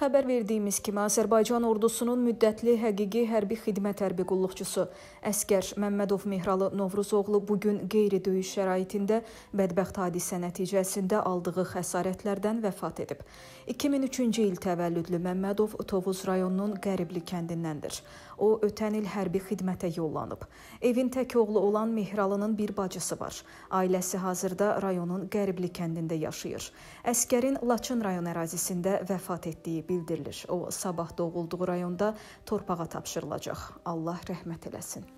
Xəbər verdiyimiz kimi Azərbaycan ordusunun müddətli həqiqi hərbi xidmət hərbi qulluqçusu əskər Məmmədov Mehralı Novruzoğlu bu gün qeyri-döyüş şəraitində bədbəxt hadisə nəticəsində aldığı xəsarətlərdən vəfat edib. 2003-cü il təvəllüdlü Məmmədov Tovuz rayonunun Qəribli kəndindəndir. O ötən il hərbi xidmətə yollanıb. Evin tək oğlu olan Mehralının bir bacısı var. Ailəsi hazırda rayonun Qəribli kəndində yaşayır. Əskərin Laçın rayon ərazisində vəfat etdiyi bildirilir. O sabah doğulduğu rayonda torpağa tapşırılacaq. Allah rəhmət eləsin.